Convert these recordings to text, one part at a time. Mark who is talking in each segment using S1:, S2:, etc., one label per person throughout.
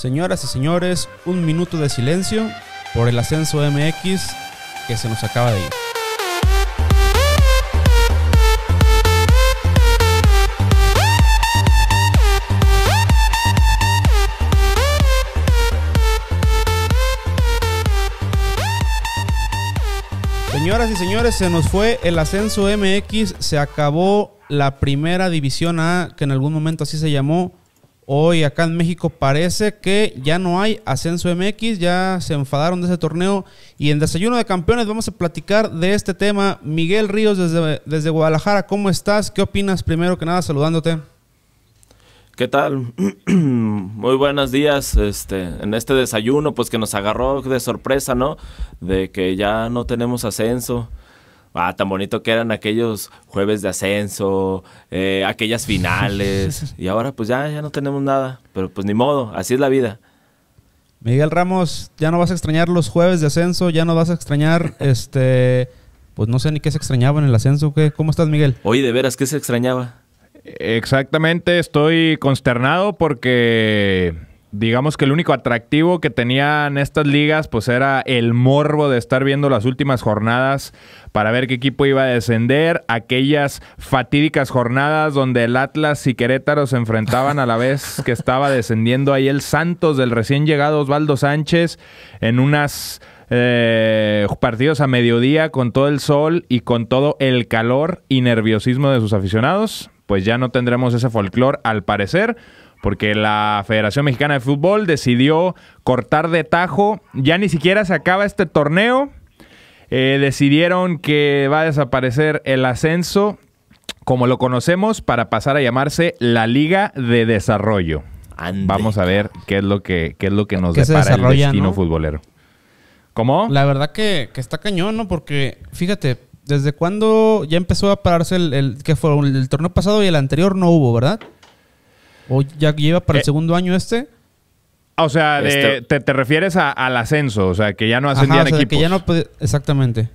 S1: Señoras y señores, un minuto de silencio por el ascenso MX que se nos acaba de ir. Señoras y señores, se nos fue el ascenso MX, se acabó la primera división A, que en algún momento así se llamó. Hoy acá en México parece que ya no hay ascenso MX, ya se enfadaron de ese torneo y en Desayuno de Campeones vamos a platicar de este tema. Miguel Ríos desde, desde Guadalajara, ¿cómo estás? ¿Qué opinas? Primero que nada, saludándote.
S2: ¿Qué tal? Muy buenos días. Este, en este desayuno, pues que nos agarró de sorpresa, ¿no? De que ya no tenemos ascenso. Ah, tan bonito que eran aquellos jueves de ascenso, eh, aquellas finales. y ahora pues ya, ya no tenemos nada. Pero pues ni modo, así es la vida.
S1: Miguel Ramos, ya no vas a extrañar los jueves de ascenso, ya no vas a extrañar este. Pues no sé ni qué se extrañaba en el ascenso. ¿Cómo estás, Miguel?
S2: Oye, de veras, ¿qué se extrañaba? Exactamente,
S3: estoy consternado porque digamos que el único atractivo que tenían estas ligas pues era el morbo de estar viendo las últimas jornadas para ver qué equipo iba a descender, aquellas fatídicas jornadas donde el Atlas y Querétaro se enfrentaban a la vez que estaba descendiendo ahí el Santos del recién llegado Osvaldo Sánchez en unas eh, partidos a mediodía con todo el sol y con todo el calor y nerviosismo de sus aficionados, pues ya no tendremos ese folclore al parecer porque la Federación Mexicana de Fútbol decidió cortar de tajo, ya ni siquiera se acaba este torneo, eh, decidieron que va a desaparecer el ascenso como lo conocemos para pasar a llamarse la Liga de Desarrollo. Vamos a ver qué es lo que, qué es lo que nos depara el destino futbolero.
S1: ¿Cómo? La verdad que, está cañón, ¿no? Porque, fíjate, ¿desde cuándo ya empezó a pararse el, que fue el torneo pasado y el anterior no hubo, verdad? ¿O ya lleva para el eh, segundo año este?
S3: O sea, este- te, refieres al ascenso, o sea, que ya no ascendían Ajá, Que ya
S1: no exactamente.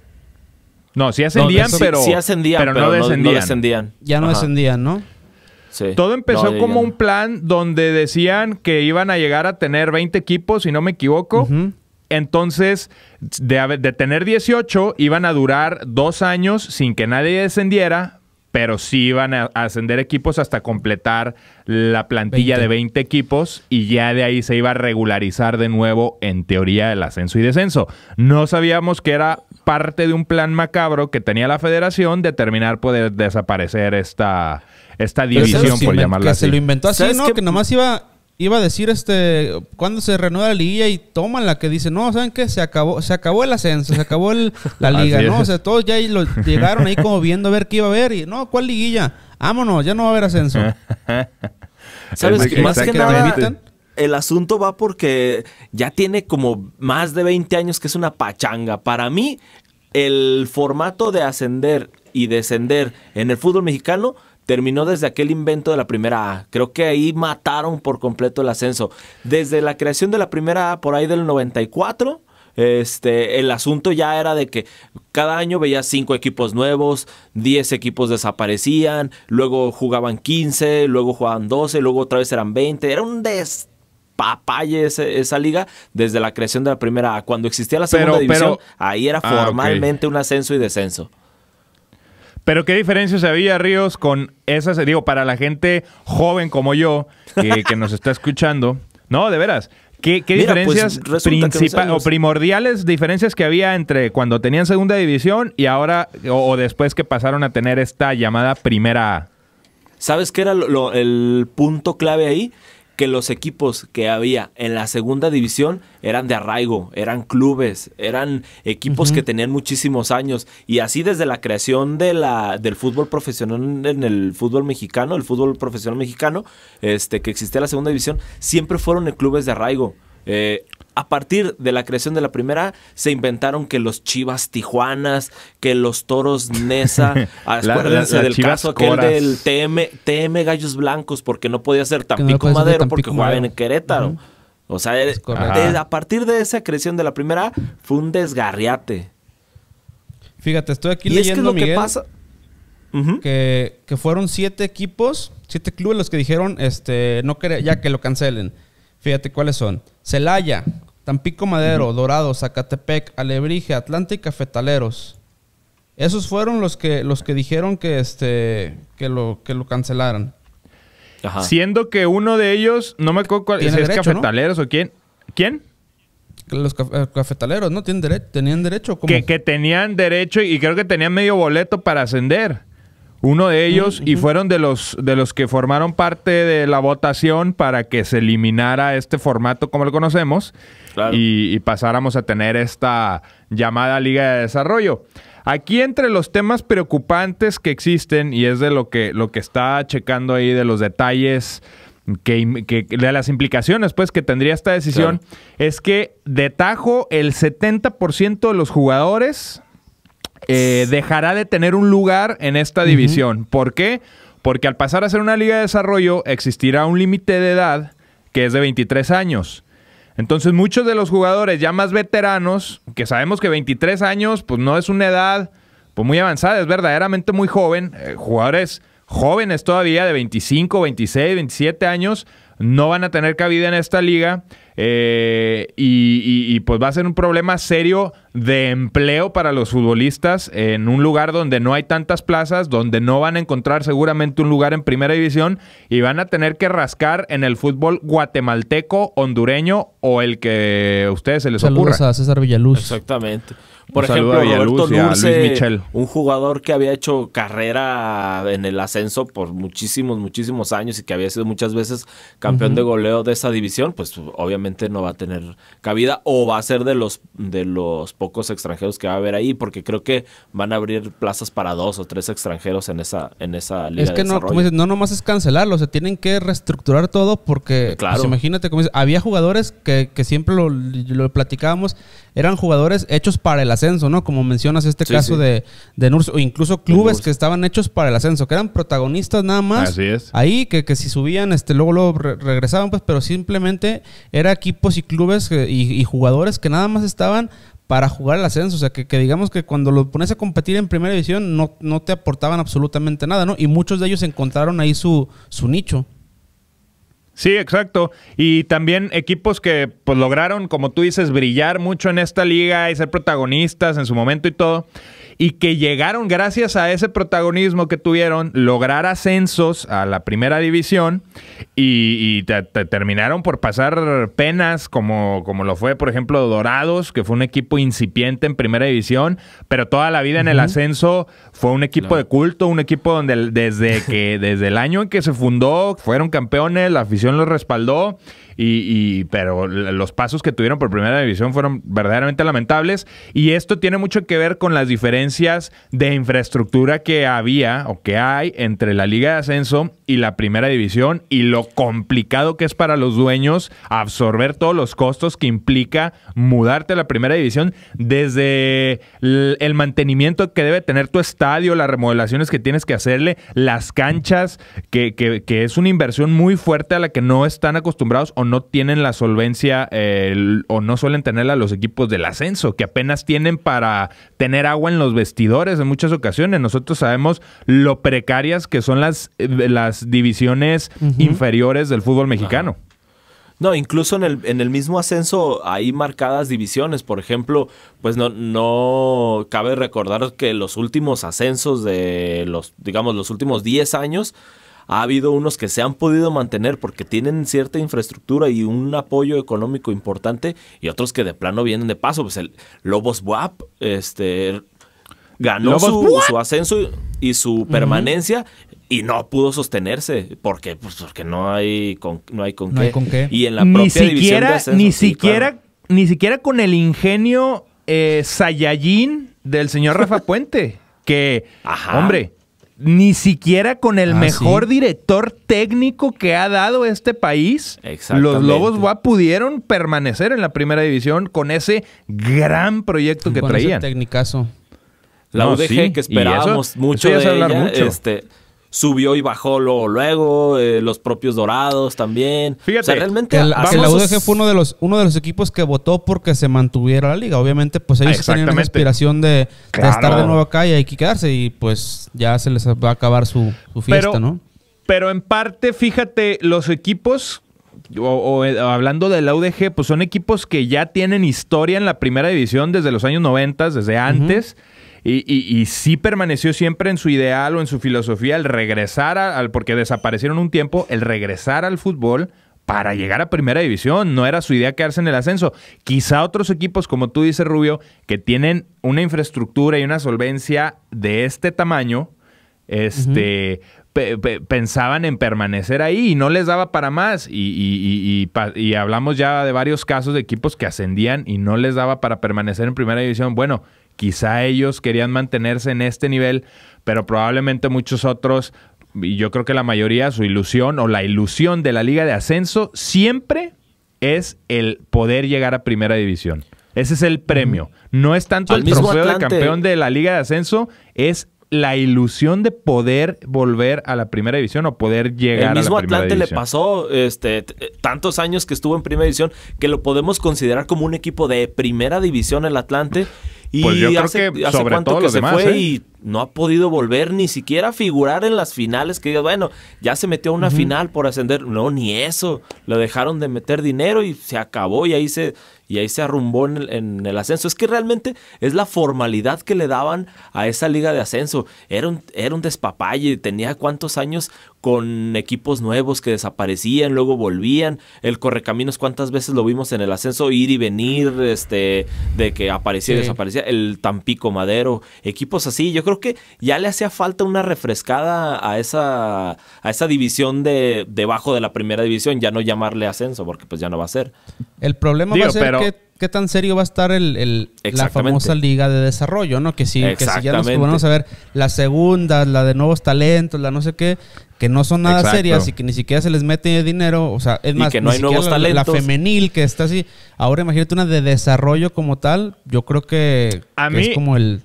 S3: No, sí ascendían, pero, sí, pero, no, descendían. Ya no
S1: descendían, ¿no?
S3: Sí. Todo empezó como un plan donde decían que iban a llegar a tener 20 equipos, si no me equivoco. Entonces, de, de tener 18, iban a durar dos años sin que nadie descendiera pero sí iban a ascender equipos hasta completar la plantilla de 20 equipos y ya de ahí se iba a regularizar de nuevo en teoría el ascenso y descenso. No sabíamos que era parte de un plan macabro que tenía la federación de terminar poder desaparecer esta, esta división, por llamarla que Se lo inventó así, ¿no? que
S1: nomás iba iba a decir este cuando se renueva la liguilla y toman la que dice no saben qué se acabó se acabó el ascenso se acabó la liga no o sea todos ya lo, llegaron ahí como viendo a ver qué iba a haber y no cuál liguilla vámonos ya no va a haber ascenso
S2: sabes que más que nada el asunto va porque ya tiene como más de 20 años que es una pachanga para mí el formato de ascender y descender en el fútbol mexicano terminó desde aquel invento de la primera A. Creo que ahí mataron por completo el ascenso. Desde la creación de la primera A, por ahí del 94, este, el asunto ya era de que cada año veías cinco equipos nuevos, 10 equipos desaparecían, luego jugaban 15, luego jugaban 12, luego otra vez eran 20. Era un despapalle esa liga desde la creación de la primera A. Cuando existía la segunda división, ahí era ah, formalmente un ascenso y descenso.
S3: Pero qué diferencias había, Ríos, con esas, digo, para la gente joven como yo, que, nos está escuchando. No, de veras. ¿Qué, pues, diferencias principales o primordiales diferencias que había entre cuando tenían segunda división y ahora, o, después que pasaron a tener esta llamada primera A?
S2: ¿Sabes qué era lo, el punto clave ahí? que los equipos que había en la segunda división eran de arraigo, eran clubes, eran equipos que tenían muchísimos años. Y así desde la creación del fútbol profesional en el fútbol mexicano, el fútbol profesional mexicano, este, que existía en la segunda división, siempre fueron clubes de arraigo. Eh, a partir de la creación de la primera, se inventaron que los Chivas Tijuanas, que los Toros Nesa, acuérdense del caso aquel del TM, Gallos Blancos, porque no podía ser Tampico Madero porque jugaban en Querétaro. O sea, eh, a partir de esa creación de la primera, fue un desgarriate. Fíjate, estoy
S1: aquí y leyendo, es que lo que pasa... que, fueron siete equipos, siete clubes los que dijeron, este, no ya que lo cancelen. Fíjate cuáles son. Celaya, Tampico Madero, Dorado, Zacatepec, Alebrije, Atlanta y Cafetaleros. Esos fueron los que, los que dijeron que, este, que, lo, que lo cancelaran.
S3: Siendo que uno de ellos, no me acuerdo cuál, si es Cafetaleros o quién. ¿Quién? Los eh, cafetaleros, ¿no? Tienen derecho, tenían derecho. Que, que tenían derecho y creo que tenían medio boleto para ascender. Uno de ellos, mm, y fueron de los, de los que formaron parte de la votación para que se eliminara este formato como lo conocemos y, pasáramos a tener esta llamada Liga de Desarrollo. Aquí entre los temas preocupantes que existen, y es de lo que, lo que está checando ahí, de los detalles, que, de las implicaciones pues que tendría esta decisión, es que detajo el 70% de los jugadores eh, dejará de tener un lugar en esta división. ¿Por qué? Porque al pasar a ser una liga de desarrollo existirá un límite de edad que es de 23 años. Entonces muchos de los jugadores ya más veteranos, que sabemos que 23 años pues no es una edad pues, muy avanzada, es verdaderamente muy joven, eh, jugadores jóvenes todavía de 25, 26, 27 años, no van a tener cabida en esta liga. Eh, y, pues va a ser un problema serio de empleo para los futbolistas en un lugar donde no hay tantas plazas, donde no van a encontrar seguramente un lugar en primera división y van a tener que rascar en el fútbol guatemalteco, hondureño o el que
S2: ustedes se les Saludos a César Villaluz. Exactamente. Por ejemplo, Roberto Michel, un jugador que había hecho carrera en el ascenso por muchísimos, muchísimos años y que había sido muchas veces campeón de goleo de esa división, pues obviamente no va a tener cabida o va a ser de los, de los pocos extranjeros que va a haber ahí, porque creo que van a abrir plazas para dos o tres extranjeros en esa, en esa liga. Es que no, no
S1: nomás es cancelarlo, se tienen que reestructurar todo porque, pues, claro. imagínate, como había jugadores que, siempre lo, platicábamos, eran jugadores hechos para el ascenso, ¿no? Como mencionas este caso de, de o incluso clubes que estaban hechos para el ascenso, que eran protagonistas nada más. es. Ahí, que, si subían, este, luego, luego regresaban, pues, pero simplemente era equipos y clubes eh, y, jugadores que nada más estaban para jugar el ascenso. O sea, que, digamos que cuando lo pones a competir en primera división no, no te aportaban absolutamente nada, ¿no? Y muchos de ellos encontraron ahí su, su nicho.
S3: Sí, exacto. Y también equipos que pues, lograron, como tú dices, brillar mucho en esta liga y ser protagonistas en su momento y todo. Y que llegaron, gracias a ese protagonismo que tuvieron, lograr ascensos a la primera división y, terminaron por pasar penas como, como lo fue, por ejemplo, Dorados, que fue un equipo incipiente en primera división, pero toda la vida en el ascenso fue un equipo de culto, un equipo donde desde, que, desde el año en que se fundó fueron campeones, la afición los respaldó. Y, y, pero los pasos que tuvieron por primera división fueron verdaderamente lamentables y esto tiene mucho que ver con las diferencias de infraestructura que había o que hay entre la liga de ascenso y la primera división y lo complicado que es para los dueños absorber todos los costos que implica mudarte a la primera división, desde el mantenimiento que debe tener tu estadio, las remodelaciones que tienes que hacerle, las canchas, que, que, es una inversión muy fuerte a la que no están acostumbrados o no tienen la solvencia o no suelen tenerla los equipos del ascenso, que apenas tienen para tener agua en los vestidores en muchas ocasiones. Nosotros sabemos lo precarias que son las, eh, las divisiones inferiores del fútbol mexicano.
S2: No, incluso en el, en el mismo ascenso hay marcadas divisiones. Por ejemplo, pues no, no cabe recordar que los últimos ascensos de los, digamos, los últimos 10 años, ha habido unos que se han podido mantener porque tienen cierta infraestructura y un apoyo económico importante y otros que de plano vienen de paso. Pues el Lobos Buap, este ganó su, ascenso y su permanencia y no pudo sostenerse porque pues porque no hay con, no hay con, qué. y en la ni siquiera, división ni siquiera
S3: ni siquiera con el ingenio eh, del señor Rafa Puente que hombre ni siquiera con el ah, mejor director técnico que ha dado este país, los Lobos Gua pudieron permanecer en la primera división con ese gran proyecto que traía. Ese La sí. que
S2: esperábamos mucho de este, subió y bajó luego, luego eh, los propios Dorados también. Fíjate, realmente el, vamos... la UDG
S1: fue uno de los uno de los equipos que votó porque se mantuviera la liga. Obviamente, pues ellos tenían la inspiración de, estar de nuevo acá y hay que quedarse y pues ya se les va a acabar su, su fiesta, ¿no?
S3: Pero en parte, fíjate, los equipos o, eh, hablando de la UDG, pues son equipos que ya tienen historia en la primera división desde los años 90, desde antes y, y, sí permaneció siempre en su ideal o en su filosofía el regresar al, porque desaparecieron un tiempo, el regresar al fútbol para llegar a primera división. No era su idea quedarse en el ascenso. Quizá otros equipos, como tú dices, Rubio, que tienen una infraestructura y una solvencia de este tamaño, este, pensaban en permanecer ahí y no les daba para más. Y, y, y hablamos ya de varios casos de equipos que ascendían y no les daba para permanecer en primera división. Bueno, Quizá ellos querían mantenerse en este nivel, pero probablemente muchos otros, y yo creo que la mayoría, su ilusión o la ilusión de la liga de ascenso siempre es el poder llegar a primera división. Ese es el premio. No es tanto el trofeo de campeón de la Liga de Ascenso, es la ilusión de poder volver a la primera división o poder llegar a la primera división. El mismo Atlante le
S2: pasó este, eh, tantos años que estuvo en primera división que lo podemos considerar como un equipo de primera división el Atlante y pues hace, cuánto que se fue ¿eh? y no ha podido volver ni siquiera a figurar en las finales. Que bueno, ya se metió a una final por ascender. No, ni eso. Lo dejaron de meter dinero y se acabó. Y ahí se, y ahí se arrumbó en el, ascenso. Es que realmente es la formalidad que le daban a esa liga de ascenso. Era un, era un despapalle, tenía cuántos años con equipos nuevos que desaparecían, luego volvían. El Correcaminos, cuántas veces lo vimos en el ascenso, ir y venir, este, de que aparecía y desaparecía. El Tampico Madero, equipos así. Yo creo que ya le hacía falta una refrescada a esa, a esa división de debajo de la primera división, ya no llamarle ascenso, porque pues ya no va a ser.
S1: El problema va a ser qué, tan serio va a estar el, la famosa liga de desarrollo, ¿no? Que si, que ya nos vamos a ver la segunda la de nuevos talentos, la no sé qué, que no son nada serias y que ni siquiera se les mete dinero, o sea, es más, ni que la, femenil que está así. Ahora imagínate una de desarrollo como tal, yo creo que, es como el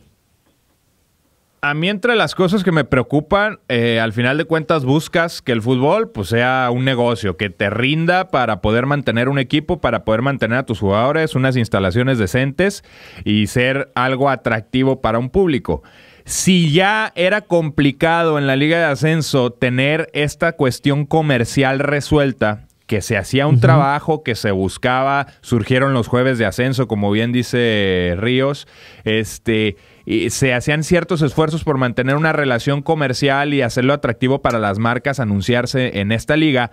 S3: a mí entre las cosas que me preocupan, eh, al final de cuentas buscas que el fútbol pues, sea un negocio, que te rinda para poder mantener un equipo, para poder mantener a tus jugadores, unas instalaciones decentes y ser algo atractivo para un público. Si ya era complicado en la Liga de Ascenso tener esta cuestión comercial resuelta, que se hacía un trabajo, que se buscaba, surgieron los jueves de ascenso, como bien dice Ríos, este y se hacían ciertos esfuerzos por mantener una relación comercial y hacerlo atractivo para las marcas anunciarse en esta liga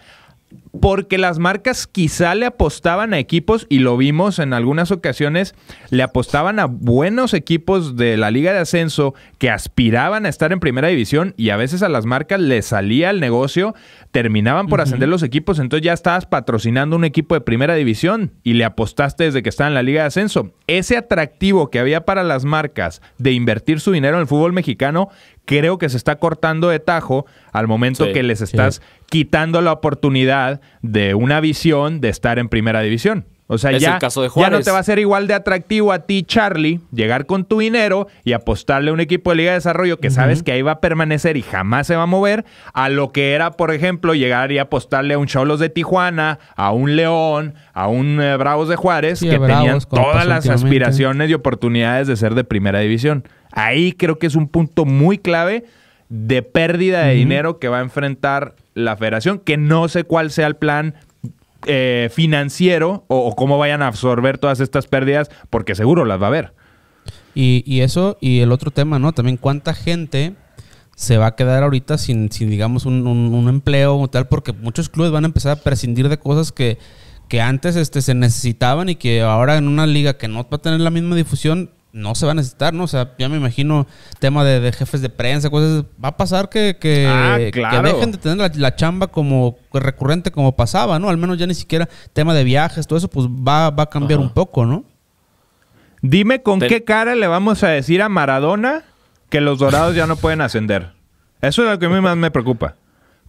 S3: porque las marcas quizá le apostaban a equipos, y lo vimos en algunas ocasiones, le apostaban a buenos equipos de la Liga de Ascenso que aspiraban a estar en primera división y a veces a las marcas les salía el negocio, terminaban por ascender los equipos, entonces ya estabas patrocinando un equipo de primera división y le apostaste desde que estaba en la Liga de Ascenso. Ese atractivo que había para las marcas de invertir su dinero en el fútbol mexicano creo que se está cortando de tajo al momento que les estás quitando la oportunidad de una visión de estar en primera división. O sea, ya, caso de ya no te va a ser igual de atractivo a ti, Charlie, llegar con tu dinero y apostarle a un equipo de Liga de Desarrollo que sabes que ahí va a permanecer y jamás se va a mover, a lo que era, por ejemplo, llegar y apostarle a un Cholos de Tijuana, a un León, a un eh, Bravos de Juárez, que tenían todas las aspiraciones y oportunidades de ser de primera división. Ahí creo que es un punto muy clave de pérdida de dinero que va a enfrentar la federación, que no sé cuál sea el plan eh, financiero o, cómo vayan a absorber todas estas pérdidas, porque seguro las va a haber.
S1: Y, eso, y el otro tema, ¿no? También cuánta gente se va a quedar ahorita sin, sin digamos, un, empleo o tal, porque muchos clubes van a empezar a prescindir de cosas que, que antes este, se necesitaban y que ahora en una liga que no va a tener la misma difusión, no se va a necesitar, ¿no? O sea, ya me imagino tema de, jefes de prensa, cosas. Va a pasar que, que, ah, dejen de tener la, chamba como recurrente como pasaba, ¿no? Al menos ya ni siquiera tema de viajes, todo eso, pues va, va a cambiar un poco, ¿no? Dime con qué cara le vamos a decir a Maradona que los
S3: dorados ya no pueden ascender. Eso es lo que a mí más me preocupa.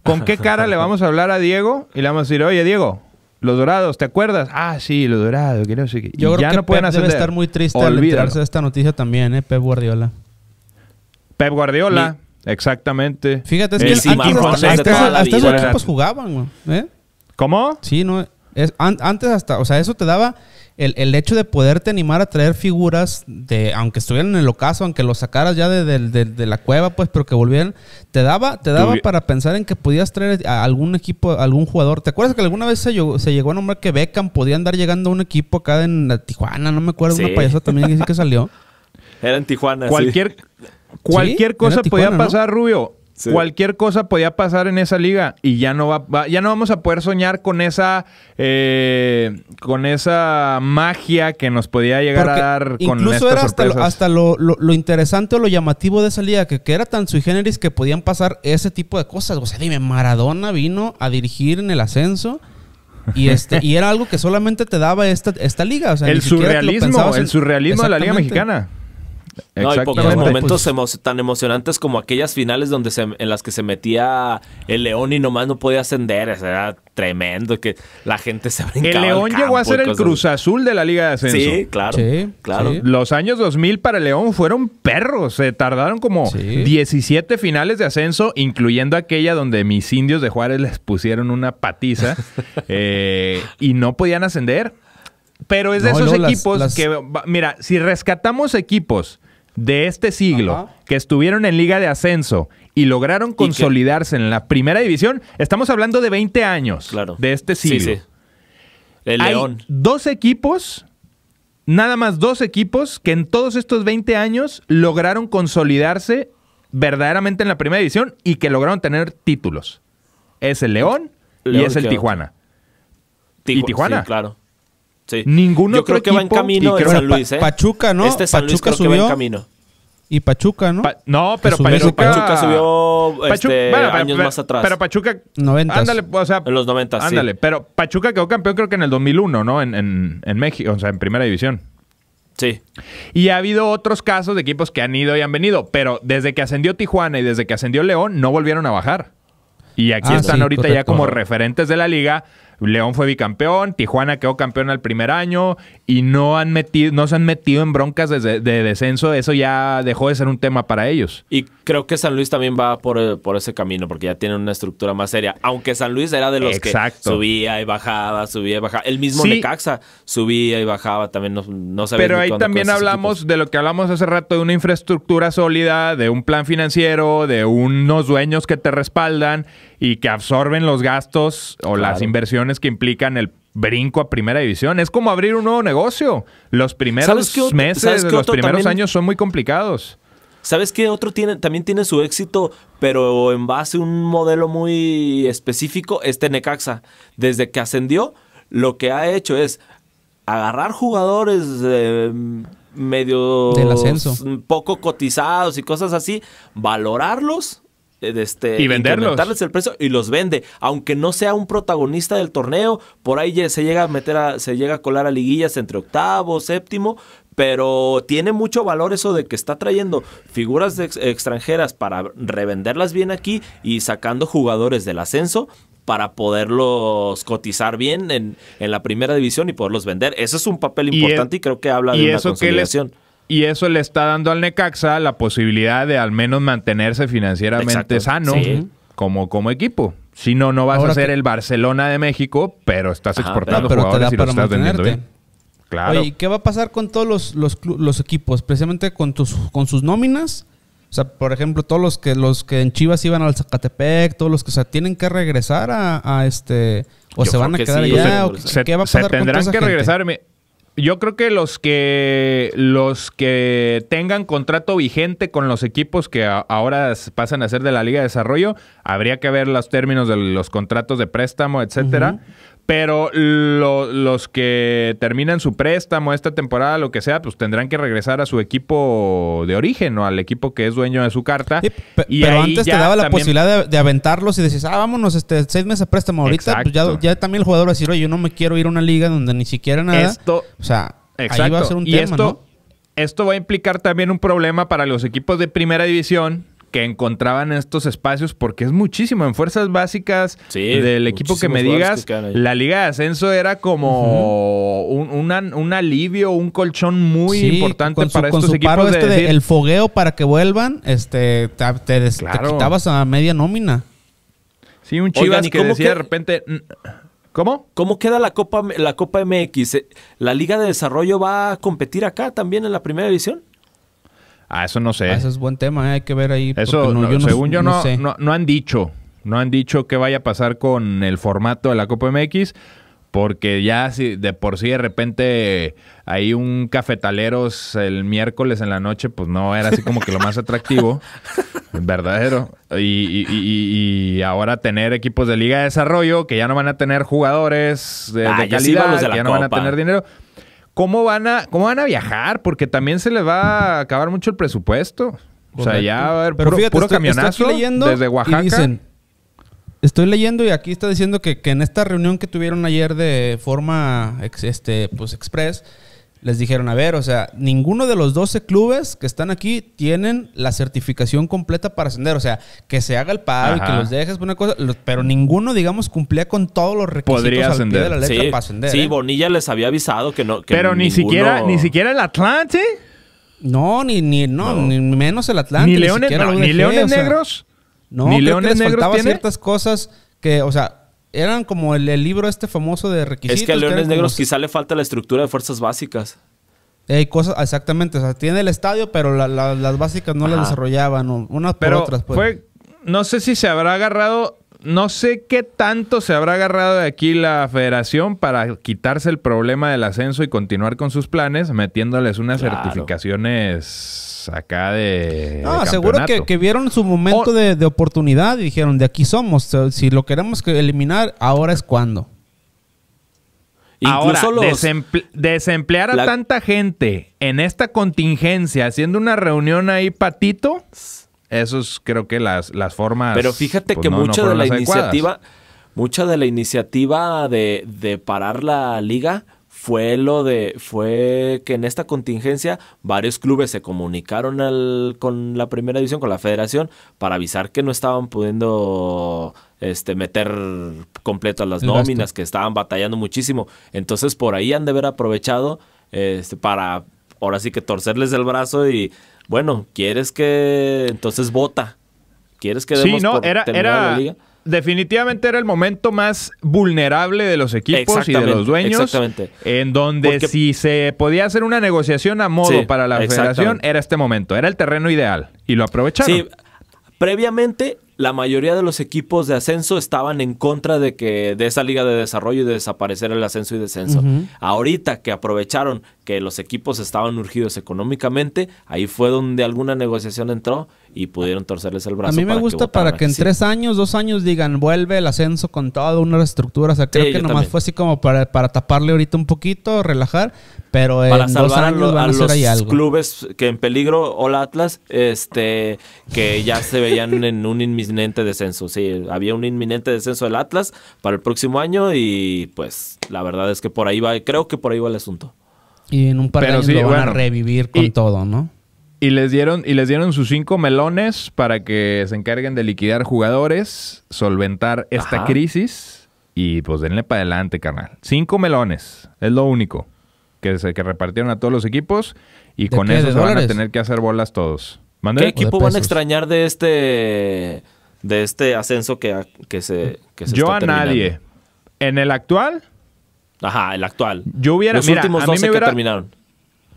S3: ¿Con qué cara le vamos a hablar a Diego y le vamos a decir, oye Diego, los Dorados, ¿te acuerdas? Ah, sí, Los Dorados, que no Yo creo ya que no pueden debe estar muy triste al enterarse
S1: de esta noticia también, ¿eh? Pep Guardiola. Pep
S3: Guardiola, exactamente. Fíjate, es eh, que antes, hasta, equipos jugaban,
S1: ¿eh? ¿Cómo? Sí, no. Es, antes hasta, o sea, eso te daba el, hecho de poderte animar a traer figuras, de, aunque estuvieran en el ocaso, aunque los sacaras ya de, la cueva, pues, pero que volvieran, te daba, te daba para pensar en que podías traer a algún equipo, algún jugador. ¿Te acuerdas que alguna vez se, llegó a nombrar que Beckham podía andar llegando a un equipo acá en Tijuana? No me acuerdo, una payasa también que salió.
S2: Era en Tijuana, cualquier, Cualquier
S1: cosa podía pasar,
S3: Rubio. Cualquier cosa podía pasar en esa liga y ya no va, ya no vamos a poder soñar con esa eh, con esa magia que nos podía llegar a dar con Incluso era hasta,
S1: Lo, interesante o lo llamativo de esa liga, que, que, era tan sui generis que podían pasar ese tipo de cosas. O sea, dime, Maradona vino a dirigir en el ascenso. Y, este, y era algo que solamente te daba esta, esta liga. el surrealismo de la Liga
S2: Mexicana. No, hay pocos pues, momentos tan emocionantes como aquellas finales donde en las que se metía el león y nomás no podía ascender. era tremendo que la gente se brincaba. El león llegó a ser el Cruz
S3: Azul de la Liga de Ascenso. Sí, claro. claro. Los años 2000 para el león fueron perros. Se tardaron como 17 finales de ascenso, incluyendo aquella donde mis indios de Juárez les pusieron una patiza eh, y no podían ascender. Pero es de esos equipos que, mira, si rescatamos equipos de este siglo que estuvieron en Liga de Ascenso y lograron consolidarse en la primera división, estamos hablando de 20 años de este siglo. El León. dos equipos, nada más dos equipos, que en todos estos 20 años lograron consolidarse verdaderamente en la primera división y que lograron tener títulos. Es el León, y es el Tijuana. y Tijuana. claro
S2: ninguno. Yo creo que va en camino San Luis, ¿eh? Pachuca, ¿no? Este San Pachuca Luis subió. en camino.
S1: Y Pachuca, ¿no? no, pero Pachuca, subió
S3: este, años más atrás. Pero Pachuca... 90. Ándale, o sea... En
S2: los 90, Ándale,
S3: pero Pachuca quedó campeón creo que en el 2001, ¿no? En, en, en México, o sea, en Primera División. Sí. Y ha habido otros casos de equipos que han ido y han venido, pero desde que ascendió Tijuana y desde que ascendió León, no volvieron a bajar. Y aquí ah, están ahorita ya como referentes de la liga León fue bicampeón, Tijuana quedó campeón al primer año y no, han metido, no se han metido en broncas de, descenso. Eso ya dejó de ser un tema para ellos.
S2: Y creo que San Luis también va por, ese camino porque ya tienen una estructura más seria. Aunque San Luis era de los que subía y bajaba, subía y bajaba. El mismo Necaxa subía y bajaba, también no, sabía Pero ahí también hablamos
S3: de lo que hablamos hace rato, de una infraestructura sólida, de un plan financiero, de unos dueños que te respaldan y que absorben los gastos o las inversiones que implican el brinco a primera división. Es como abrir un nuevo negocio. Los primeros meses, los primeros años son muy complicados.
S2: ¿Sabes qué otro tiene? También tiene su éxito, pero en base a un modelo muy específico, este Necaxa. Desde que ascendió, lo que ha hecho es agarrar jugadores eh, medio poco cotizados y cosas así, valorarlos eh, este, y venderlos. el precio y los vende. Aunque no sea un protagonista del torneo, por ahí se llega a meter a, se llega a colar a liguillas entre octavo, séptimo, pero tiene mucho valor eso de que está trayendo figuras extranjeras para revenderlas bien aquí y sacando jugadores del ascenso para poderlos cotizar bien en, en la primera división y poderlos vender. Eso es un papel importante e- y, creo que habla de una consolidación
S3: y eso le está dando al Necaxa la posibilidad de al menos mantenerse financieramente sano como, como equipo. Si no, no vas a ser el Barcelona de México, pero estás exportando pero, jugadores y lo estás Claro. Oye,
S1: ¿qué va a pasar con todos los, los, equipos? Precisamente con, tus, con sus nóminas. O sea, por ejemplo, todos los que los que en Chivas iban al Zacatepec, todos los que se tienen que regresar a, este o se van a quedar allá. ¿Qué va a pasar se tendrán que gente?
S3: yo creo que los que los que tengan contrato vigente con los equipos que ahora pasan a ser de la Liga de Desarrollo, habría que ver los términos de los contratos de préstamo, etcétera. Pero los que terminan su préstamo esta temporada, lo que sea, pues tendrán que regresar a su equipo de origen o al equipo que es dueño de su carta.
S1: pero antes te daba la posibilidad de, aventarlos y decís, ah, vámonos, este, seis meses de préstamo ahorita. Pues ya, también el jugador va a decir, yo no me quiero ir a una liga donde ni siquiera nada. Esto, o sea, ahí va a ser un tema, esto,
S3: Esto va a implicar también un problema para los equipos de primera división que encontraban estos espacios porque es muchísimo. En fuerzas básicas del equipo que me digas, la liga de ascenso era como un, alivio, un
S1: colchón muy importante para estos equipos. de este el fogueo para que vuelvan, este, te, te, quitabas a media nómina.
S2: Sí, un Chivas que decía de repente... ¿Cómo? ¿Cómo queda la Copa, la Copa MX? ¿La Liga de Desarrollo va a competir acá también en la primera división?
S1: Ah, eso no sé. Ah, eso es buen tema, eh, hay que ver ahí.
S3: Eso, según yo, no, sé. no, han dicho. No han dicho qué vaya a pasar con el formato de la Copa MX, porque ya de por sí de repente hay un cafetaleros el miércoles en la noche, pues no era así como que lo más atractivo, verdadero. Y, ahora tener equipos de Liga de Desarrollo que ya no van a tener jugadores eh, de, ah, calidad, que ya no van a tener dinero. ¿Cómo van, a, ¿Cómo van a viajar? Porque también se les va a acabar mucho el presupuesto. O sea, ya va a haber puro, camionazo desde Oaxaca. Y
S1: estoy leyendo y aquí está diciendo que, en esta reunión que tuvieron ayer de forma este, pues, express les dijeron, a ver, o sea, ninguno de los 12 clubes que están aquí tienen la certificación completa para ascender. O sea, que se haga el paro y que los dejes, una cosa, pero ninguno, digamos, cumplía con todos los requisitos al pie de la letra para ascender. Sí, ¿eh?
S2: Bonilla les había avisado que no. Que pero ni siquiera, ni
S1: siquiera el Atlante. No, ni, ni, no, ni menos el Atlante. Ni, Leones, Negros. no, ni Leones Negros. Tiene? ciertas cosas que, o sea, eran como el, libro este famoso de requisitos. Es que a Leones Negros
S2: quizá le falta la estructura de fuerzas básicas.
S1: cosas, exactamente. O sea, tiene el estadio, pero las básicas no le las desarrollaban, unas pero por otras. Pues. Fue,
S3: no sé si se habrá agarrado, no sé qué tanto se habrá agarrado de aquí la federación para quitarse el problema del ascenso y continuar con sus planes, metiéndoles unas certificaciones acá de. No, seguro que,
S1: vieron su momento de, oportunidad y dijeron: de aquí somos. Si lo queremos eliminar, ahora es cuando.
S3: Incluso desemplear a tanta gente en esta contingencia, haciendo una reunión ahí patito, eso es creo que las, formas. Pero fíjate pues que mucha, de la iniciativa,
S2: mucha de la iniciativa de, de parar la liga fue lo de fue que en esta contingencia varios clubes se comunicaron al, con la primera división con la federación para avisar que no estaban pudiendo este meter a las nóminas que estaban batallando muchísimo entonces por ahí han de haber aprovechado este para ahora sí que torcerles el brazo y bueno quieres que entonces vota quieres que demos sí, no, era, era
S3: definitivamente era el momento más vulnerable de los equipos y de los dueños. Exactamente. En donde si se podía hacer una negociación a modo para la federación, era este momento. Era el terreno ideal. Y lo aprovecharon. Sí.
S2: Previamente la mayoría de los equipos de ascenso estaban en contra de que de esa liga de desarrollo y de desaparecer el ascenso y descenso. Ahorita que aprovecharon que los equipos estaban urgidos económicamente, ahí fue donde alguna negociación entró y pudieron torcerles el brazo. A mí me gusta para que en tres
S1: años, dos años digan, vuelve el ascenso con toda una estructura. O sea, creo que nomás fue así como para, para taparle ahorita un poquito, relajar, pero para en salvar dos años a, los
S2: clubes que en peligro, o Atlas, este, que ya se veían en un inmismo inminente descenso, sí, había un inminente descenso del Atlas para el próximo año y pues la verdad es que por ahí va, creo que por ahí va el asunto.
S1: Y en un par de años lo van a revivir con todo, ¿no?
S2: Y les dieron, y les dieron sus cinco melones
S3: para que se encarguen de liquidar jugadores, solventar esta crisis y pues denle para adelante, carnal. Cinco melones, es lo único que, se, que repartieron a todos los equipos y con eso se van a tener que hacer bolas todos. ¿Qué equipo pues, van a pues, pues.
S2: extrañar de este de este ascenso que, se, que se Yo a nadie. En el actual. Ajá, el actual. Yo hubiera. Los mira, últimos a mí me hubiera,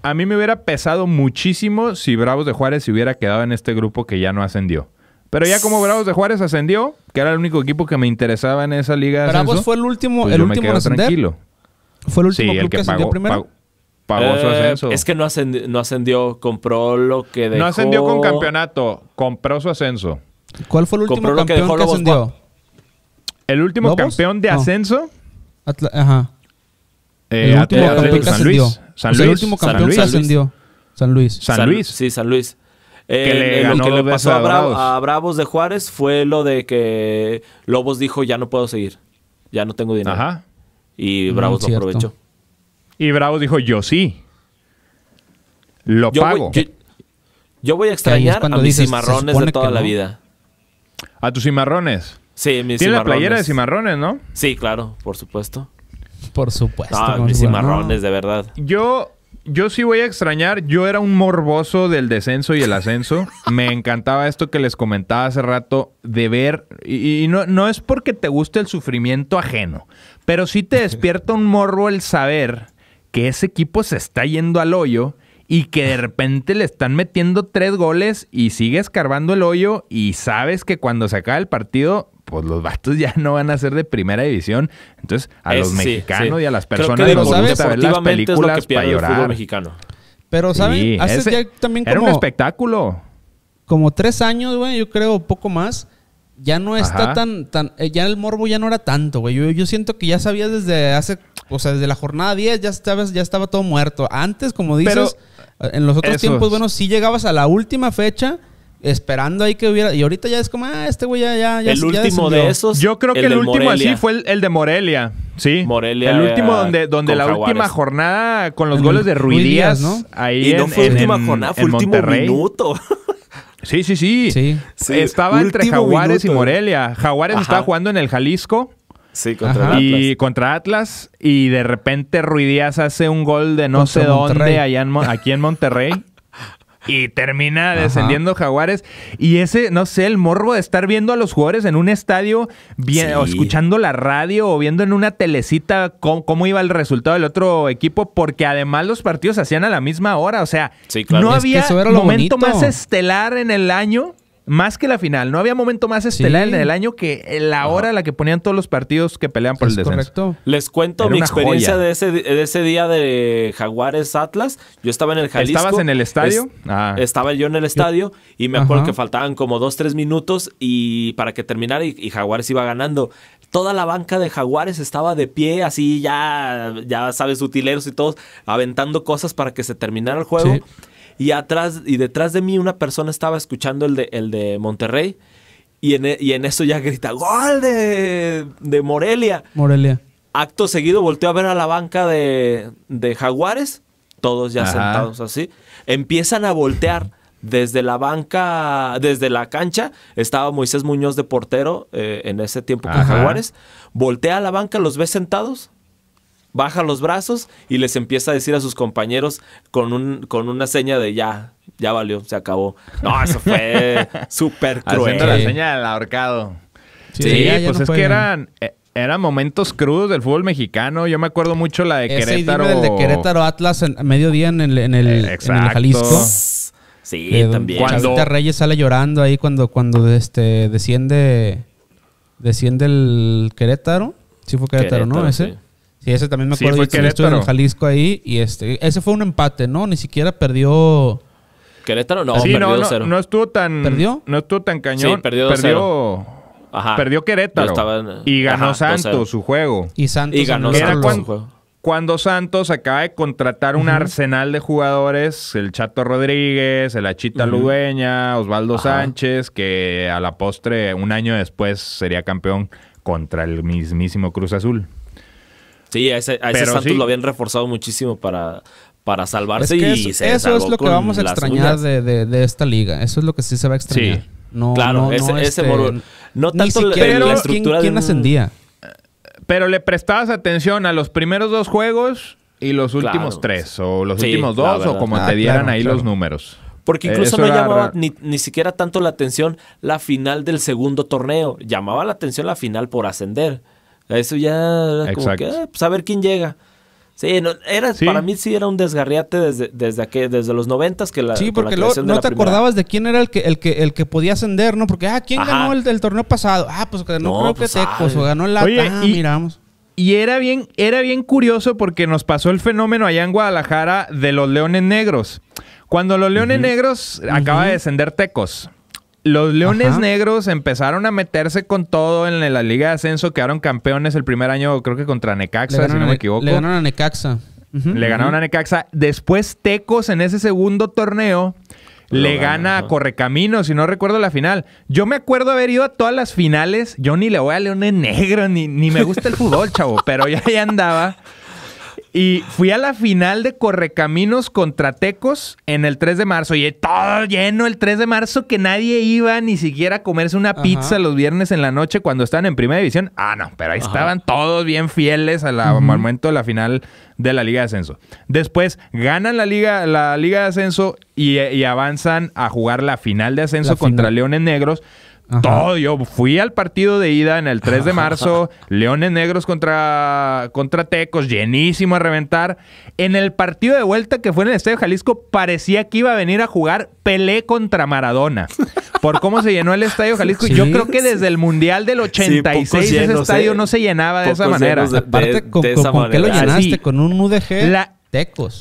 S3: A mí me hubiera pesado muchísimo si Bravos de Juárez se hubiera quedado en este grupo que ya no ascendió. Pero ya como Bravos de Juárez ascendió, que era el único equipo que me interesaba en esa liga. De ascenso, Bravos fue
S1: el último,
S2: pues el último Tranquilo.
S3: Fue el último que, pagó, primero. Pagó, su eh, ascenso.
S2: Es que no ascendió, no ascendió, compró lo que dejó. No ascendió con campeonato, compró su ascenso.
S1: ¿Cuál fue el último campeón que, ascendió?
S2: El último campeón de
S1: ascenso. Ajá. Eh, el último campeón que ascendió. San Luis. el último campeón que ascendió. San Luis. San Luis.
S2: Sí, San Luis. Eh, le lo que le pasó a Bravos. de Juárez fue lo de que Lobos dijo ya no puedo seguir, ya no tengo dinero. Ajá. Y Bravos lo mm, aprovechó. Y Bravos dijo yo sí,
S3: lo pago. yo,
S2: voy a extrañar a mis cimarrones de toda la vida. ¿A tus
S3: cimarrones?
S2: Sí, mis ¿Tienes la playera de cimarrones, no? Sí, claro, por supuesto. Por supuesto. Ah, mis cimarrones, de verdad.
S3: Yo, yo sí voy a extrañar. Yo era un morboso del descenso y el ascenso. Me encantaba esto que les comentaba hace rato de ver. Y, no, no es porque te guste el sufrimiento ajeno, pero sí te despierta un morro el saber que ese equipo se está yendo al hoyo y que de repente le están metiendo tres goles y sigue escarbando el hoyo y sabes que cuando se acaba el partido pues los vatos ya no van a ser de primera división. Entonces, a los mexicanos y a las personas que nos ver las películas El mexicano.
S1: Pero, ¿sabes? también Era un espectáculo. Como tres años, güey, yo creo, poco más. Ya no está tan... tan eh, ya el morbo ya no era tanto, güey. Yo, yo, siento que ya sabías desde hace... O sea, desde la jornada 10 ya, sabes, ya estaba todo muerto. Antes, como dices... En los otros tiempos, bueno, sí llegabas a la última fecha esperando ahí que hubiera. Y ahorita ya es como, ah, este güey ya, ya, ya. El último de esos. Yo creo que el, último así fue el, de
S3: Morelia. Sí. Morelia. El último donde, donde la última jornada con los goles de Ruidías, ¿no? Ahí fue última jornada, fue último minuto. sí, sí, sí, sí. Estaba entre Jaguares y Morelia. Jaguares estaba jugando en el Jalisco. Sí, contra Atlas. Y contra Atlas. Y de repente Ruidías hace un gol de no sé dónde, allá aquí en Monterrey. y termina descendiendo Jaguares. Y ese, no sé, el morbo de estar viendo a los jugadores en un estadio, o escuchando la radio o viendo en una telecita cómo, iba el resultado del otro equipo, porque además los partidos se hacían a la misma hora. O sea, no había momento más estelar en el año más que la final. No había momento más estelar en el año que la hora a la que ponían todos los partidos que pelean por el
S1: descenso.
S2: Les cuento mi experiencia de ese, día de Jaguares Atlas. Yo estaba en el Jalisco. ¿Estabas en el estadio? Ah. Estaba yo en el estadio y me acuerdo que faltaban como dos, tres minutos y para que terminara y, Jaguares iba ganando toda la banca de Jaguares estaba de pie, así ya, ya sabes, utileros y todos, aventando cosas para que se terminara el juego. Sí y atrás y detrás de mí una persona estaba escuchando el de, el de Monterrey y en, e, y en eso ya grita, gol de, Morelia. Morelia. Acto seguido volteó a ver a la banca de, Jaguares, todos ya sentados así. Empiezan a voltear desde la banca, desde la cancha, estaba Moisés Muñoz de portero eh, en ese tiempo con Jaguares. Voltea a la banca, los ve sentados baja los brazos y les empieza a decir a sus compañeros con, un, con una seña de ya, ya valió, se acabó. No, eso fue súper cruel. Haciendo la seña
S3: del ahorcado.
S2: Sí, pues es que eran...
S3: E, eran momentos crudos del fútbol mexicano. Yo me acuerdo mucho la de Querétaro. el de Querétaro
S1: Atlas en, a mediodía en el, en el, Jalisco.
S2: Sí, también. Cuando
S1: Reyes sale llorando ahí cuando, cuando este, desciende desciende el Querétaro. Sí fue Querétaro, ¿no? Ese. Sí, ese también me acuerdo. fue en Jalisco ahí y este, ese fue un empate, ¿no? Ni siquiera perdió.
S3: Querétaro no, perdió no, no, estuvo tan. ¿Perdió? No estuvo tan cañón. Sí, perdió. Perdió. Perdió Querétaro. y ganó Santos su juego.
S1: Y Santos ganó
S3: cuando, Santos acaba de contratar un arsenal de jugadores, el Chato Rodríguez, el Achita Lubeña Osvaldo Sánchez, que a la postre, un año después, sería campeón contra el mismísimo Cruz Azul.
S2: Sí, a ese, Santos lo habían reforzado muchísimo para, para salvarse y eso, Eso es lo que vamos a extrañar
S1: de, esta liga. Eso es lo que sí se va a extrañar. No, claro, ese, no, este, tanto la, estructura ¿quién, ascendía?
S3: Pero le prestabas atención a los primeros dos juegos y los últimos tres, o los últimos dos, o como ah, te dieran ahí los números. Porque eh, incluso no llamaba
S2: ni, siquiera tanto la atención la final del segundo torneo. Llamaba la atención la final por ascender. Eso ya como que, ah, pues, a ver quién llega. Sí, era, para mí sí era un desgarriate desde, desde, desde los noventas que la Sí, porque no te acordabas
S1: de quién era el que, el que, el que podía ascender, ¿no? Porque, ah, ¿quién ganó el torneo pasado? Ah, pues ganó no, creo que pues, Tecos, o ganó la... y, miramos.
S3: Y era bien, era bien curioso porque nos pasó el fenómeno allá en Guadalajara de los Leones Negros. Cuando los Leones Negros acaba de ascender Tecos. Los Leones Negros empezaron a meterse con todo en la Liga de Ascenso, quedaron campeones el primer año, creo que contra Necaxa, si no me equivoco. Le ganaron a Necaxa. Le ganaron a Necaxa. Después Tecos en ese segundo torneo le gana a Correcaminos, si no recuerdo la final. Yo me acuerdo haber ido a todas las finales. Yo ni le voy a Leones Negros, ni, ni me gusta el fútbol, chavo, pero ya ahí andaba. Y fui a la final de Correcaminos contra Tecos en el 3 de marzo. Y todo lleno el 3 de marzo que nadie iba ni siquiera a comerse una pizza los viernes en la noche cuando están en primera división. Ah, no, pero ahí estaban todos bien fieles al momento de la final de la Liga de Ascenso. Después ganan la Liga, la Liga de Ascenso y, avanzan a jugar la final de Ascenso contra Leones Negros todo, yo fui al partido de ida en el 3 de marzo, Leones Negros contra, contra Tecos, llenísimo a reventar. En el partido de vuelta que fue en el Estadio Jalisco, parecía que iba a venir a jugar Pelé contra Maradona. Por cómo se llenó el Estadio Jalisco. yo creo que desde el Mundial del 86 ese estadio ¿eh? no se llenaba de esa manera. con, qué lo llenaste? ¿Con
S1: un UDG?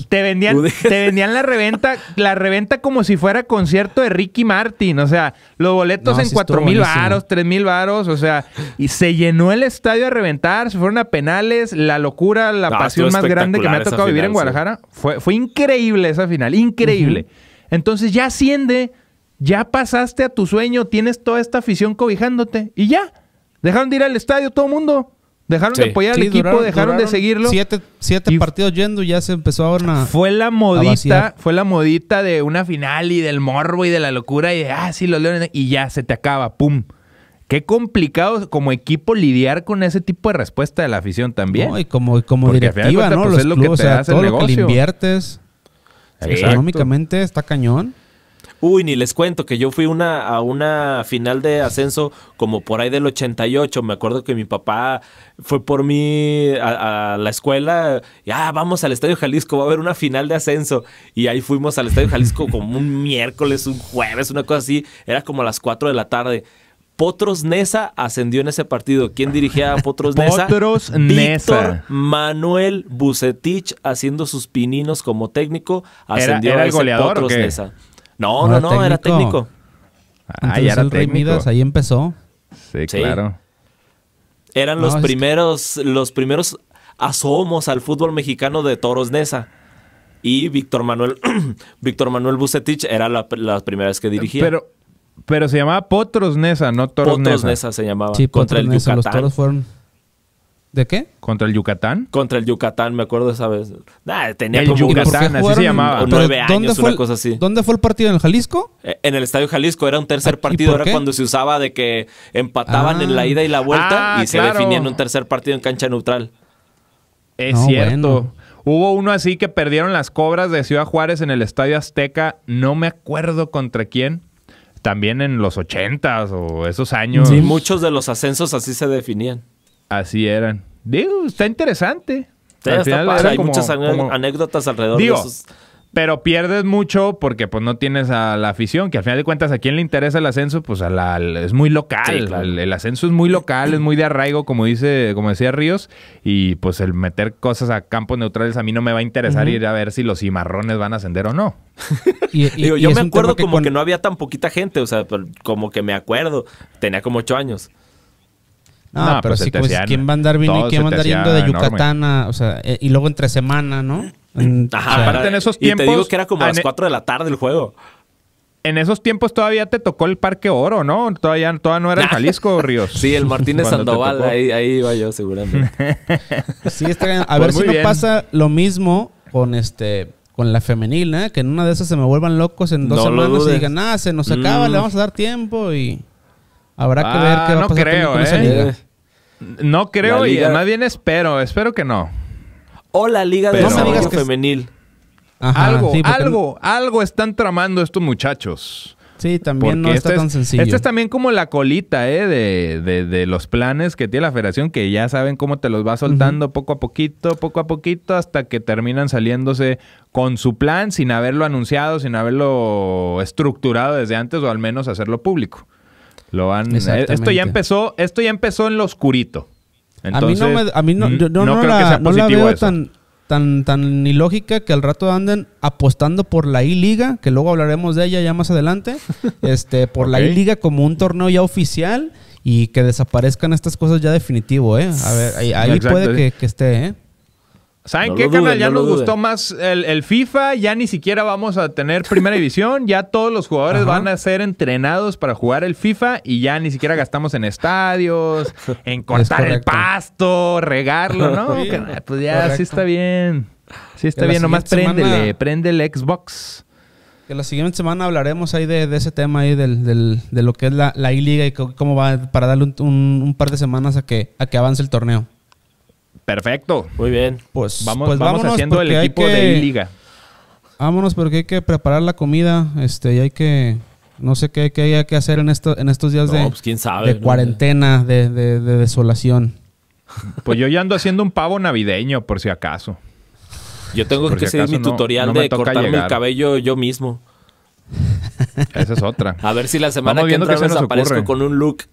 S1: Te
S3: vendían, te vendían la reventa, la reventa como si fuera concierto de Ricky Martin. O sea, los boletos en cuatro mil varos, tres mil varos. O sea, y se llenó el estadio a reventar, se fueron a penales, la locura, la ah, pasión más grande que me ha tocado vivir en Guadalajara. Fue, fue increíble esa final, increíble. Entonces ya asciende, ya pasaste a tu sueño, tienes toda esta afición cobijándote y ya. Dejaron de ir al estadio todo el mundo. Dejaron de apoyar al equipo, dejaron de seguirlo.
S1: Siete, partidos yendo y ya se empezó a una. Fue la modita,
S3: fue la modita de una final y del morbo y de la locura y de, ah, sí, los leones. Y ya se te acaba, pum. Qué complicado como equipo lidiar con ese tipo de respuesta de la
S2: afición también. y
S1: como, como directiva, ¿no? los todo lo que inviertes. económicamente está cañón.
S2: Uy, ni les cuento que yo fui una, a una final de ascenso como por ahí del 88. Me acuerdo que mi papá fue por mí a, la escuela. Ya, vamos al Estadio Jalisco, va a haber una final de ascenso. Y ahí fuimos al Estadio Jalisco como un miércoles, un jueves, una cosa así. Era como a las 4 de la tarde. Potros Nesa ascendió en ese partido. ¿Quién dirigía a Potros Nesa? Potros Nesa. Manuel Bucetich haciendo sus pininos como técnico ascendió ¿Era, el goleador, Potros Nesa. No, no, no, era técnico. Ah, ya era técnico. ahí
S1: empezó. Sí, claro.
S2: Eran los primeros, los primeros asomos al fútbol mexicano de Toros Nesa. Y Víctor Manuel, Víctor Manuel Bucetich era la, primera vez que dirigía. Pero,
S3: pero se llamaba Potros
S2: Nesa, no Toros Potros Nesa. se llamaba. Sí, contra el Los toros
S1: fueron ¿De qué?
S2: ¿Contra el Yucatán? Contra el Yucatán, me acuerdo esa vez. tenía el Yucatán, así se llamaba. años, una cosa así. ¿Dónde fue el partido? ¿En el Jalisco? Eh, en el Estadio Jalisco. Era un tercer ah, partido. Era cuando se usaba de que empataban en la ah. ida y la vuelta ah, y se definía en un tercer partido en cancha neutral. Es cierto.
S3: Hubo uno así que perdieron las cobras de Ciudad Juárez en el Estadio Azteca. No me acuerdo contra quién. También en los ochentas o esos años. Sí, muchos de los ascensos así se definían. Así eran. Digo, está interesante. hay muchas anécdotas alrededor de esos. Pero pierdes mucho porque pues no tienes a la afición, que al final de cuentas a quién le interesa el ascenso, pues a la, es muy local, el, ascenso es muy local, es muy de arraigo, como dice, como decía Ríos, y pues el meter cosas a campos neutrales a mí no me va a interesar ir a ver si los cimarrones van a ascender o no.
S2: yo me acuerdo como que, que no había tan poquita gente, o sea, como que me acuerdo, tenía como ocho años. No, pero sí, pues, ¿quién va a andar vino quién va a andar yendo de Yucatán?
S1: o sea, eh, y luego entre semana, ¿no? Ajá,
S2: aparte en esos tiempos. Y te digo
S1: que
S3: era como a las 4 e- de la tarde el juego. En esos tiempos todavía te tocó el Parque Oro, ¿no? Todavía, todavía no era el ah. Jalisco, Ríos. Sí, el Martínez Sandoval, ahí,
S2: ahí iba yo seguramente.
S1: sí, a pues ver si no pasa lo mismo con este con la femenil, ¿eh? Que en una de esas se me vuelvan locos en dos semanas y digan, ah, se nos acaba, le mm. vamos a dar tiempo y... Habrá que ver ah, qué va no a pasar creo, con eh. No creo y más bien
S3: espero. Espero que no. O la Liga de Femenil. algo, algo, algo están tramando estos muchachos. Sí, también no está este tan sencillo. Esta es también como la colita, ¿eh? De, los planes que tiene la federación, que ya saben cómo te los va soltando poco a poquito, poco a poquito, hasta que terminan saliéndose con su plan sin haberlo anunciado, sin haberlo estructurado desde antes o al menos hacerlo público. Lo eh, Esto ya empezó, esto ya empezó en lo oscurito. Entonces, a mí no me, a veo tan
S1: tan tan ilógica que al rato anden apostando por la I-Liga, que luego hablaremos de ella ya más adelante, este por la I-Liga como un torneo ya oficial y que desaparezcan estas cosas ya definitivo, ¿eh? A ver, ahí, puede que, que, esté, ¿eh?
S3: ¿Saben qué, canal ya nos gustó más el, FIFA, ya ni siquiera vamos a tener primera división, ya todos los jugadores van a ser entrenados para jugar el FIFA y ya ni siquiera gastamos en estadios, en cortar el pasto, regarlo, ¿no? Ah, pues ya sí está
S1: bien. Sí está bien, nomás prende el Xbox. Que la siguiente semana hablaremos ahí de, ese tema ahí del, del, de lo que es la, I-Liga y cómo va para darle un, par de semanas a que, a que avance el torneo.
S3: Perfecto. Muy bien. Pues vamos, pues vamos haciendo el equipo de liga.
S1: Vámonos porque hay que preparar la comida, este, y hay que no sé qué, qué hay que hacer en, esto, en estos días de, pues, quién sabe, de cuarentena, de, desolación.
S3: Pues yo ya ando haciendo un pavo navideño, por si acaso. Yo
S2: tengo que hacer seguir mi tutorial de cortarme el cabello yo mismo. Esa es otra. A ver si la semana que entra desaparezco con
S3: un look.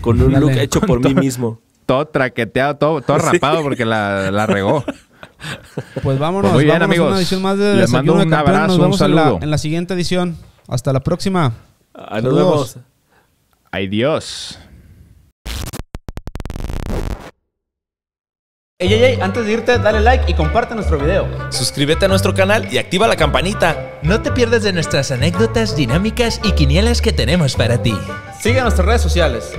S3: Con un look hecho por mí mismo todo traqueteado, todo, todo rapado porque la, la regó.
S1: Pues vámonos. Pues muy bien, amigos. Les mando un abrazo, un saludo. En la, siguiente edición. Hasta la próxima. Ah, nos
S2: Adiós. Ey, ey, ey, antes de irte, dale like y comparte nuestro video. Suscríbete a nuestro canal y activa la
S3: campanita. No te pierdas de nuestras anécdotas, dinámicas y quinielas que tenemos para ti.
S1: Sigue nuestras redes sociales.